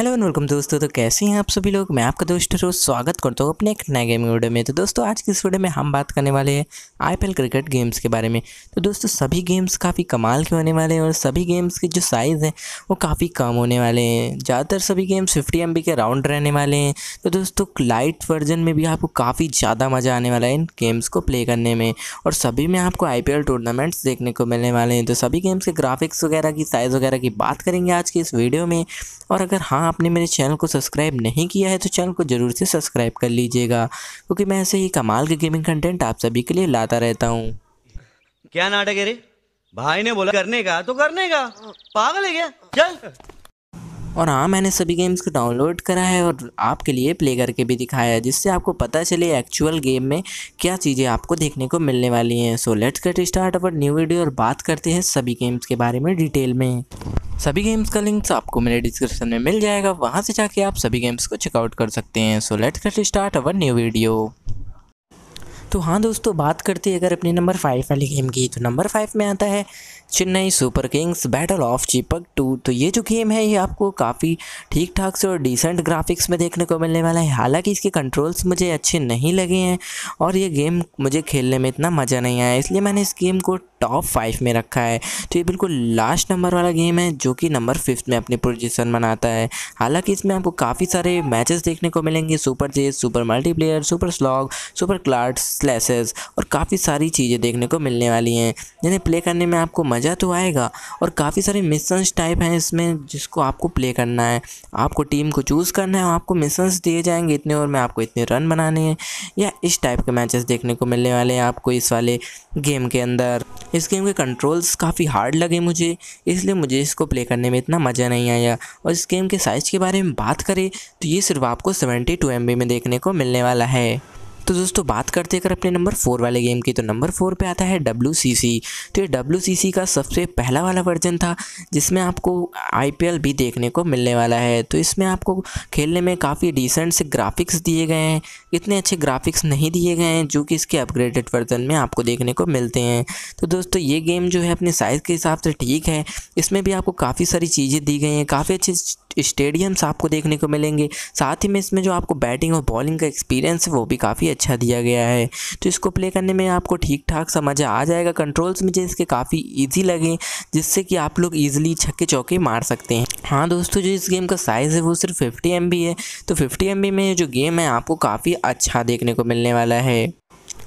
hello and welcome दोस्तों तो कैसे हैं आप सभी लोग मैं आपका दोस्त रोज स्वागत करता हूँ अपने एक नए गेमिंग वीडियो में तो दोस्तों आज की इस वीडियो में हम बात करने वाले हैं आईपीएल क्रिकेट गेम्स के बारे में तो दोस्तों सभी गेम्स काफ़ी कमाल के होने वाले हैं और सभी गेम्स के जो साइज़ हैं वो काफ़ी कम होने वाले हैं ज़्यादातर सभी गेम्स फिफ्टी एम के राउंड रहने वाले हैं तो दोस्तों लाइट वर्जन में भी आपको काफ़ी ज़्यादा मज़ा आने वाला है इन गेम्स को प्ले करने में और सभी में आपको आई टूर्नामेंट्स देखने को मिलने वाले हैं तो सभी गेम्स के ग्राफिक्स वगैरह की साइज़ वगैरह की बात करेंगे आज की इस वीडियो में और अगर हाँ आपने मेरे चैनल को सब्सक्राइब नहीं किया है तो चैनल को ज़रूर से सब्सक्राइब कर लीजिएगा क्योंकि मैं ऐसे ही कमाल के गेमिंग कंटेंट आप सभी के लिए लाता रहता हूँ क्या नाटक है रे भाई ने बोला करने का तो करने का पागल है क्या चल और हाँ मैंने सभी गेम्स को डाउनलोड करा है और आपके लिए प्ले करके भी दिखाया है जिससे आपको पता चले एक्चुअल गेम में क्या चीज़ें आपको देखने को मिलने वाली हैं so let's get start our new video और बात करते हैं सभी गेम्स के बारे में डिटेल में सभी गेम्स का लिंक्स तो आपको मेरे डिस्क्रिप्शन में मिल जाएगा वहाँ से जाके आप सभी गेम्स को चेकआउट कर सकते हैं so let's get start our new video तो हाँ दोस्तों बात करते हैं अगर अपने नंबर फाइव वाली गेम की तो नंबर फाइव में आता है Chennai Super Kings battle of Chepauk two तो ये जो गेम है ये आपको काफ़ी ठीक ठाक से और डिसेंट ग्राफिक्स में देखने को मिलने वाला है हालांकि इसके कंट्रोल्स मुझे अच्छे नहीं लगे हैं और ये गेम मुझे खेलने में इतना मज़ा नहीं आया इसलिए मैंने इस गेम को टॉप फाइव में रखा है तो ये बिल्कुल लास्ट नंबर वाला गेम है जो कि नंबर फिफ्थ में अपनी पोजिशन बनाता है हालांकि इसमें आपको काफ़ी सारे मैचेस देखने को मिलेंगे सुपर जेस super multiplayer super slog super क्लार्ट्स स्लैसेस और काफ़ी सारी चीज़ें देखने को मिलने वाली हैं जिन्हें प्ले करने में आपको मज़ा तो आएगा और काफ़ी सारे मिशंस टाइप हैं इसमें जिसको आपको प्ले करना है आपको टीम को चूज़ करना है और आपको मिशंस दिए जाएंगे इतने और में आपको इतने रन बनाने हैं या इस टाइप के मैचेस देखने को मिलने वाले हैं आपको इस वाले गेम के अंदर इस गेम के कंट्रोल्स काफ़ी हार्ड लगे मुझे इसलिए मुझे इसको प्ले करने में इतना मज़ा नहीं आया और इस गेम के साइज़ के बारे में बात करें तो ये सिर्फ आपको सेवेंटी टू में देखने को मिलने वाला है तो दोस्तों बात करते अगर अपने नंबर फोर वाले गेम की तो नंबर फोर पे आता है डब्ल्यू तो ये डब्ल्यू का सबसे पहला वाला वर्जन था जिसमें आपको आई भी देखने को मिलने वाला है तो इसमें आपको खेलने में काफ़ी डिसेंट से ग्राफिक्स दिए गए हैं इतने अच्छे ग्राफिक्स नहीं दिए गए हैं जो कि इसके अपग्रेडेड वर्जन में आपको देखने को मिलते हैं तो दोस्तों ये गेम जो है अपने साइज़ के हिसाब से ठीक है इसमें भी आपको काफ़ी सारी चीज़ें दी गई हैं काफ़ी अच्छे स्टेडियम्स आपको देखने को मिलेंगे साथ ही में इसमें जो आपको बैटिंग और बॉलिंग का एक्सपीरियंस है वो भी काफ़ी अच्छा दिया गया है तो इसको प्ले करने में आपको ठीक ठाक सा मज़ा आ जाएगा कंट्रोल्स मुझे इसके काफ़ी ईजी लगे जिससे कि आप लोग ईजिली छक्के चौके मार सकते हैं हाँ दोस्तों जो इस गेम का साइज़ है वो सिर्फ फिफ्टी एम है तो फिफ्टी एम में जो गेम है आपको काफ़ी अच्छा देखने को मिलने वाला है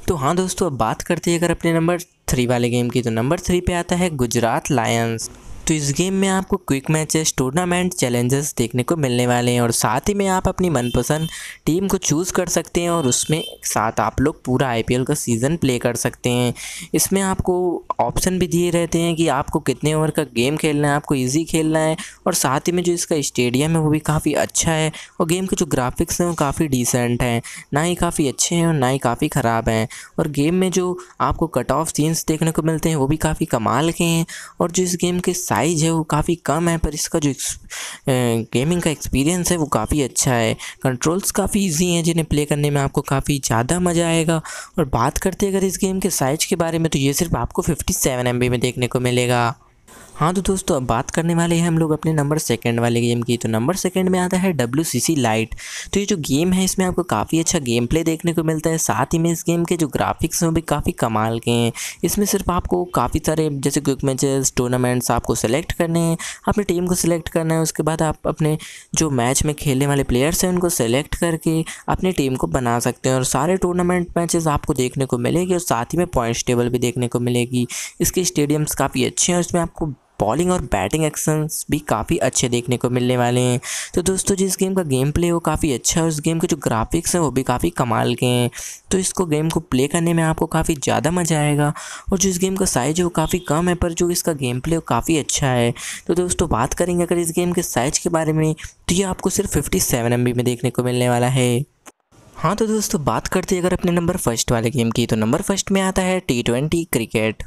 तो हाँ दोस्तों अब बात करते हैं अगर अपने नंबर थ्री वाले गेम की तो नंबर थ्री पे आता है गुजरात लायंस तो इस गेम में आपको क्विक मैचेस टूर्नामेंट चैलेंजेस देखने को मिलने वाले हैं और साथ ही में आप अपनी मनपसंद टीम को चूज़ कर सकते हैं और उसमें साथ आप लोग पूरा आईपीएल का सीज़न प्ले कर सकते हैं इसमें आपको ऑप्शन भी दिए रहते हैं कि आपको कितने ओवर का गेम खेलना है आपको ईजी खेलना है और साथ ही में जो इसका स्टेडियम है वो भी काफ़ी अच्छा है और गेम के जो ग्राफिक्स हैं वो काफ़ी डिसेंट हैं ना ही काफ़ी अच्छे हैं और ना ही काफ़ी ख़राब हैं और गेम में जो आपको कट ऑफ सीन्स देखने को मिलते हैं वो भी काफ़ी कमाल के हैं और जो इस गेम के साइज़ है वो काफ़ी कम है पर इसका जो गेमिंग का एक्सपीरियंस है वो काफ़ी अच्छा है कंट्रोल्स काफ़ी ईजी हैं जिन्हें प्ले करने में आपको काफ़ी ज़्यादा मज़ा आएगा और बात करते अगर इस गेम के साइज़ के बारे में तो ये सिर्फ आपको फिफ्टी सेवन में देखने को मिलेगा हाँ तो दोस्तों अब बात करने वाले हैं हम लोग अपने नंबर सेकंड वाले गेम की तो नंबर सेकंड में आता है डब्ल्यू सी सी लाइट तो ये जो गेम है इसमें आपको काफ़ी अच्छा गेम प्ले देखने को मिलता है साथ ही में इस गेम के जो ग्राफिक्स हैं वो भी काफ़ी कमाल के हैं इसमें सिर्फ आपको काफ़ी सारे जैसे क्विक मैचेस टूर्नामेंट्स आपको सेलेक्ट करने हैं अपनी टीम को सिलेक्ट करना है उसके बाद आप अपने जो मैच में खेलने वाले प्लेयर्स हैं उनको सेलेक्ट करके अपनी टीम को बना सकते हैं और सारे टूर्नामेंट मैचेस आपको देखने को मिलेगी और साथ ही में पॉइंट्स टेबल भी देखने को मिलेगी इसके स्टेडियम्स काफ़ी अच्छे हैं और इसमें आपको बॉलिंग और बैटिंग एक्शंस भी काफ़ी अच्छे देखने को मिलने वाले हैं तो दोस्तों जिस गेम का गेम प्ले वो काफ़ी अच्छा है उस गेम के जो ग्राफिक्स हैं वो भी काफ़ी कमाल के हैं तो इसको गेम को प्ले करने में आपको काफ़ी ज़्यादा मज़ा आएगा और जो इस गेम का साइज़ है वो काफ़ी कम है पर जो इसका गेम प्ले वो काफ़ी अच्छा है तो दोस्तों बात करेंगे अगर इस गेम के साइज़ के बारे में तो ये आपको सिर्फ फिफ्टी सेवन में देखने को मिलने वाला है हाँ तो दोस्तों बात करते हैं अगर अपने नंबर फर्स्ट वाले गेम की तो नंबर फर्स्ट में आता है टी ट्वेंटी क्रिकेट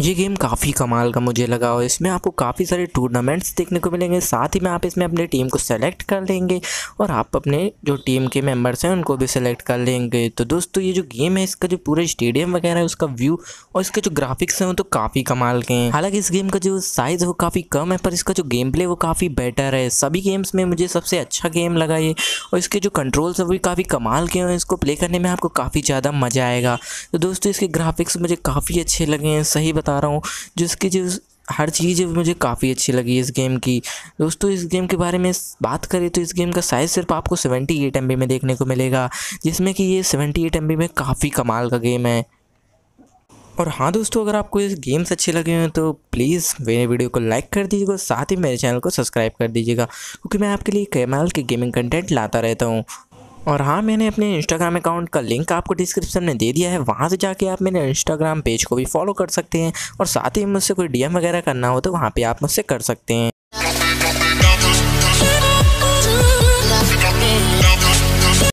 ये गेम काफ़ी कमाल का मुझे लगा और इसमें आपको काफ़ी सारे टूर्नामेंट्स देखने को मिलेंगे साथ ही में आप इसमें अपने टीम को सेलेक्ट कर लेंगे और आप अपने जो टीम के मेंबर्स हैं उनको भी सेलेक्ट कर लेंगे तो दोस्तों ये जो गेम है इसका जो पूरा स्टेडियम वगैरह है उसका व्यू और इसके जो ग्राफिक्स हैं वो तो काफ़ी कमाल के हैं हालाँकि इस गेम का जो साइज़ है वो काफ़ी कम है पर इसका जो गेम प्ले वो काफ़ी बेटर है सभी गेम्स में मुझे सबसे अच्छा गेम लगा ये और इसके जो कंट्रोल्स है वो काफ़ी कमाल के हैं इसको प्ले करने में आपको काफ़ी ज़्यादा मज़ा आएगा तो दोस्तों इसके ग्राफिक्स मुझे काफ़ी अच्छे लगे हैं सही बता रहा हूँ जिसकी जो हर चीज़ मुझे काफ़ी अच्छी लगी इस गेम की दोस्तों इस गेम के बारे में बात करें तो इस गेम का साइज़ सिर्फ आपको सेवेंटी एट एम में देखने को मिलेगा जिसमें कि ये सेवेंटी एट एम में काफ़ी कमाल का गेम है और हाँ दोस्तों अगर आपको इस गेम्स अच्छे लगे हैं तो प्लीज़ मेरे वीडियो को लाइक कर दीजिएगा साथ ही मेरे चैनल को सब्सक्राइब कर दीजिएगा क्योंकि मैं आपके लिए कैमाल के गेमिंग कंटेंट लाता रहता हूँ और हाँ मैंने अपने इंस्टाग्राम अकाउंट का लिंक आपको डिस्क्रिप्शन में दे दिया है वहाँ से जाके आप मेरे इंस्टाग्राम पेज को भी फॉलो कर सकते हैं और साथ ही मुझसे कोई डीएम वगैरह करना हो तो वहाँ पे आप मुझसे कर सकते हैं